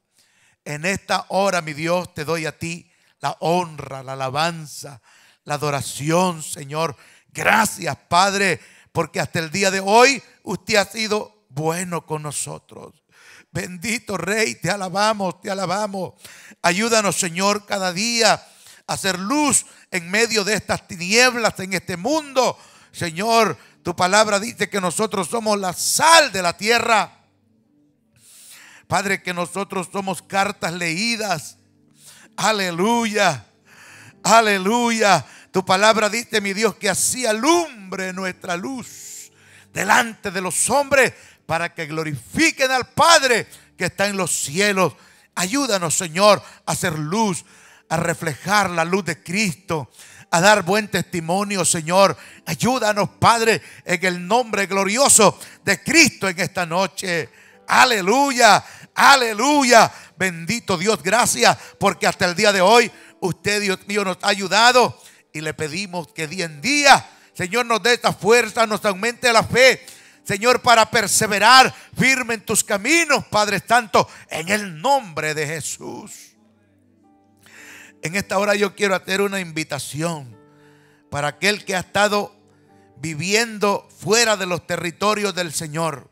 En esta hora, mi Dios, te doy a ti la honra, la alabanza, la adoración, Señor. Gracias, Padre, porque hasta el día de hoy usted ha sido bueno con nosotros. Bendito Rey, te alabamos, te alabamos. Ayúdanos, Señor, cada día a hacer luz en medio de estas tinieblas en este mundo Señor, tu palabra dice que nosotros somos la sal de la tierra. Padre, que nosotros somos cartas leídas. Aleluya. Aleluya. Tu palabra dice, mi Dios, que así alumbre nuestra luz delante de los hombres para que glorifiquen al Padre que está en los cielos. Ayúdanos, Señor, a hacer luz, a reflejar la luz de Cristo a dar buen testimonio, Señor. Ayúdanos, Padre, en el nombre glorioso de Cristo en esta noche. Aleluya, aleluya. Bendito Dios, gracias porque hasta el día de hoy usted, Dios mío, nos ha ayudado y le pedimos que día en día, Señor, nos dé esta fuerza, nos aumente la fe. Señor, para perseverar firme en tus caminos, Padre Santo, en el nombre de Jesús. En esta hora yo quiero hacer una invitación para aquel que ha estado viviendo fuera de los territorios del Señor.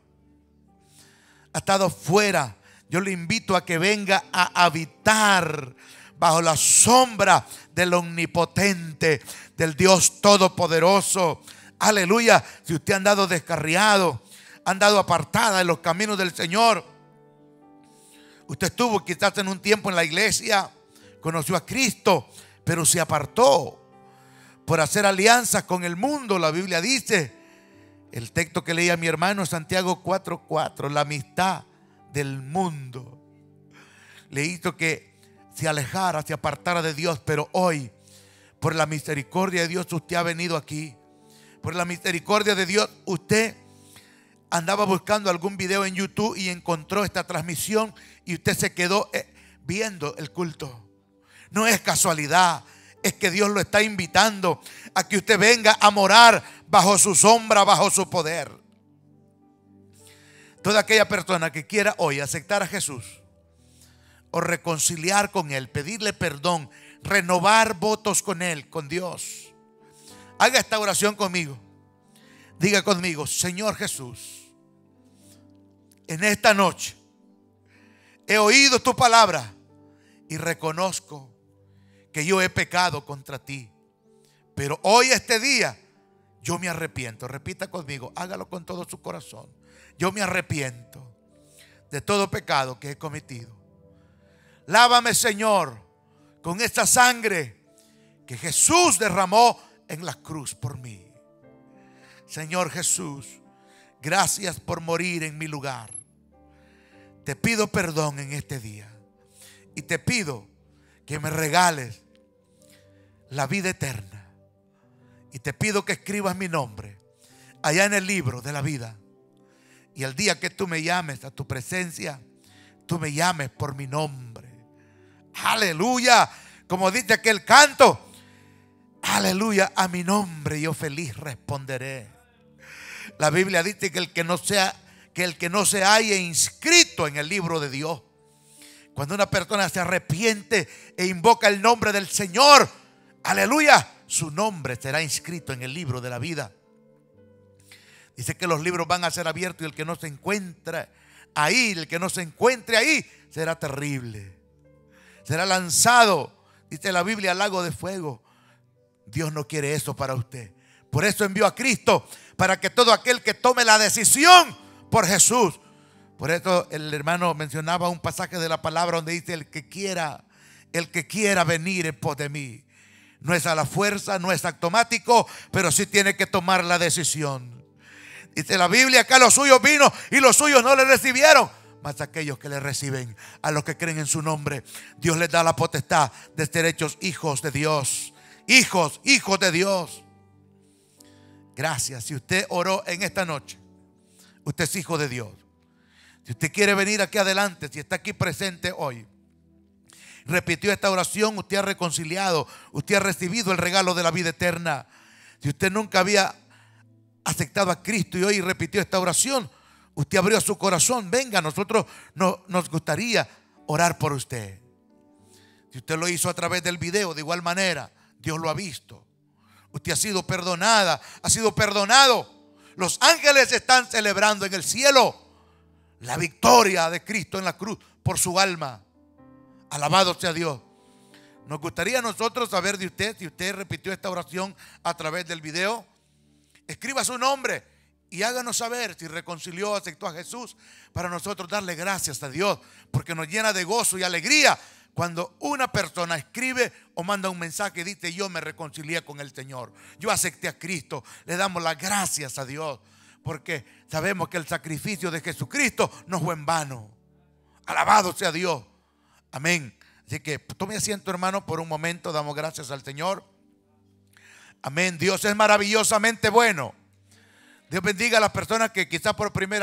Ha estado fuera. Yo le invito a que venga a habitar bajo la sombra del omnipotente, del Dios todopoderoso. Aleluya. Si usted ha andado descarriado, ha andado apartada en los caminos del Señor. Usted estuvo quizás en un tiempo en la iglesia conoció a Cristo, pero se apartó por hacer alianzas con el mundo. La Biblia dice, el texto que leía mi hermano Santiago 4:4, la amistad del mundo, le hizo que se alejara, se apartara de Dios, pero hoy, por la misericordia de Dios, usted ha venido aquí. Por la misericordia de Dios, usted andaba buscando algún video en YouTube y encontró esta transmisión y usted se quedó eh, viendo el culto. No es casualidad. Es que Dios lo está invitando a que usted venga a morar bajo su sombra, bajo su poder. Toda aquella persona que quiera hoy aceptar a Jesús o reconciliar con Él, pedirle perdón, renovar votos con Él, con Dios. Haga esta oración conmigo. Diga conmigo, Señor Jesús, en esta noche he oído tu palabra y reconozco que yo he pecado contra ti. Pero hoy, este día, yo me arrepiento. Repita conmigo, hágalo con todo su corazón. Yo me arrepiento de todo pecado que he cometido. Lávame, Señor, con esta sangre que Jesús derramó en la cruz por mí. Señor Jesús, gracias por morir en mi lugar. Te pido perdón en este día. Y te pido que me regales la vida eterna. Y te pido que escribas mi nombre allá en el libro de la vida. Y el día que tú me llames a tu presencia, tú me llames por mi nombre. Aleluya. Como dice aquel canto, aleluya, a mi nombre yo feliz responderé. La Biblia dice que el que no sea que el que no se haya inscrito en el libro de Dios. Cuando una persona se arrepiente e invoca el nombre del Señor, Aleluya. Su nombre será inscrito en el libro de la vida. Dice que los libros van a ser abiertos y el que no se encuentra ahí, el que no se encuentre ahí, será terrible. Será lanzado, dice la Biblia, al lago de fuego. Dios no quiere eso para usted. Por eso envió a Cristo, para que todo aquel que tome la decisión por Jesús. Por eso el hermano mencionaba un pasaje de la palabra donde dice, el que quiera, el que quiera venir en de mí, no es a la fuerza, no es automático, pero sí tiene que tomar la decisión. Dice la Biblia, acá los suyos vino y los suyos no le recibieron. Más aquellos que le reciben, a los que creen en su nombre, Dios les da la potestad de ser hechos hijos de Dios. Hijos, hijos de Dios. Gracias. Si usted oró en esta noche, usted es hijo de Dios. Si usted quiere venir aquí adelante, si está aquí presente hoy, repitió esta oración, usted ha reconciliado, usted ha recibido el regalo de la vida eterna. Si usted nunca había aceptado a Cristo y hoy repitió esta oración, usted abrió su corazón, venga, nosotros no, nos gustaría orar por usted. Si usted lo hizo a través del video, de igual manera, Dios lo ha visto. Usted ha sido perdonada, ha sido perdonado. Los ángeles están celebrando en el cielo la victoria de Cristo en la cruz por su alma. Alabado sea Dios. Nos gustaría a nosotros saber de usted, si usted repitió esta oración a través del video, escriba su nombre y háganos saber si reconcilió, aceptó a Jesús, para nosotros darle gracias a Dios, porque nos llena de gozo y alegría cuando una persona escribe o manda un mensaje y dice, yo me reconcilié con el Señor, yo acepté a Cristo, le damos las gracias a Dios, porque sabemos que el sacrificio de Jesucristo no fue en vano. Alabado sea Dios. Amén. Así que tome asiento, hermano, por un momento. Damos gracias al Señor. Amén. Dios es maravillosamente bueno. Dios bendiga a las personas que quizás por primera vez.